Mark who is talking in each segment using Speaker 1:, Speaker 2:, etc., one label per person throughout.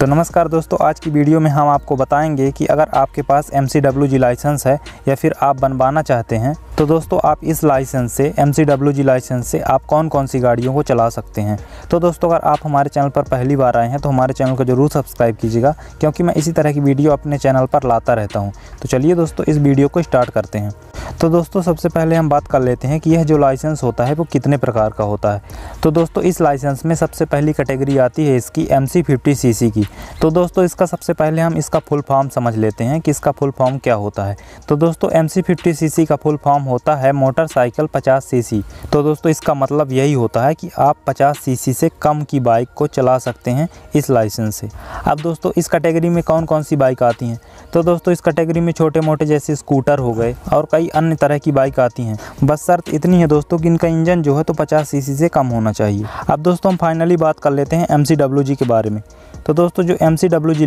Speaker 1: तो नमस्कार दोस्तों आज की वीडियो में हम आपको बताएंगे कि अगर आपके पास एम जी लाइसेंस है या फिर आप बनवाना चाहते हैं तो दोस्तों आप इस लाइसेंस से एम जी लाइसेंस से आप कौन कौन सी गाड़ियों को चला सकते हैं तो दोस्तों अगर आप हमारे चैनल पर पहली बार आए हैं तो हमारे चैनल को जरूर सब्सक्राइब कीजिएगा क्योंकि मैं इसी तरह की वीडियो अपने चैनल पर लाता रहता हूँ तो चलिए दोस्तों इस वीडियो को स्टार्ट करते हैं तो दोस्तों सबसे पहले हम बात कर लेते हैं कि यह जो लाइसेंस होता है वो कितने प्रकार का होता है तो दोस्तों इस लाइसेंस में सबसे पहली कैटेगरी आती है इसकी एम सी फिफ्टी सी सी की तो दोस्तों इसका सबसे पहले हम इसका फुल फॉर्म समझ लेते हैं कि इसका फुल फॉर्म क्या होता है तो दोस्तों एम सी फिफ्टी सी सी का फुल फॉर्म होता है मोटरसाइकिल पचास सी सी तो दोस्तों इसका मतलब यही होता है कि आप पचास सी सी से कम की बाइक को चला सकते हैं इस लाइसेंस से अब दोस्तों इस कैटेगरी में कौन कौन सी बाइक आती हैं तो दोस्तों इस कैटेगरी में छोटे मोटे जैसे स्कूटर हो गए और कई अन्य तरह की बाइक आती हैं बस शर्त इतनी है दोस्तों कि इनका इंजन जो है तो पचास सी से कम होना चाहिए अब दोस्तों हम फाइनली बात कर लेते हैं एम के बारे में तो दोस्तों जो एम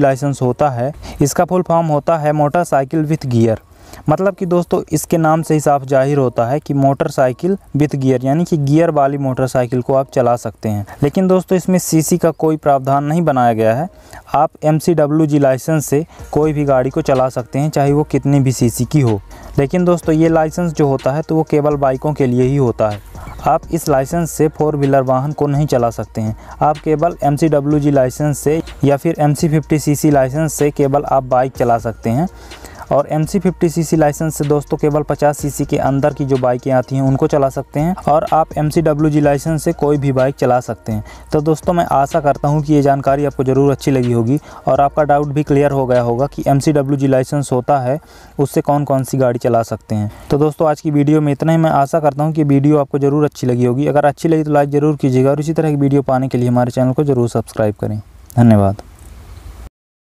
Speaker 1: लाइसेंस होता है इसका फुल फॉर्म होता है मोटरसाइकिल विथ गियर मतलब कि दोस्तों इसके नाम से ही साफ जाहिर होता है कि मोटरसाइकिल विथ गियर यानी कि गियर वाली मोटरसाइकिल को आप चला सकते हैं लेकिन दोस्तों इसमें सीसी का कोई प्रावधान नहीं बनाया गया है आप एम जी लाइसेंस से कोई भी गाड़ी को चला सकते हैं चाहे वो कितनी भी सी की हो लेकिन दोस्तों ये लाइसेंस जो होता है तो वो केवल बाइकों के लिए ही होता है आप इस लाइसेंस से फोर व्हीलर वाहन को नहीं चला सकते हैं आप केवल एम जी लाइसेंस से या फिर एम सी लाइसेंस से केवल आप बाइक चला सकते हैं और M C fifty C C licence से दोस्तों केवल पचास सी सी के अंदर की जो बाइकें आती हैं उनको चला सकते हैं और आप M C W G licence से कोई भी बाइक चला सकते हैं तो दोस्तों मैं आशा करता हूँ कि ये जानकारी आपको ज़रूर अच्छी लगी होगी और आपका डाउट भी क्लियर हो गया होगा कि M C W G licence होता है उससे कौन कौन सी गाड़ी चला सकते हैं तो दोस्तों आज की वीडियो में इतना ही मैं आशा करता हूँ कि वीडियो आपको ज़रूर अच्छी लगी होगी अगर अच्छी लगी तो लाइक ज़रूर कीजिएगा और इसी तरह की वीडियो पाने के लिए हमारे चैनल को ज़रूर सब्सक्राइब करें धन्यवाद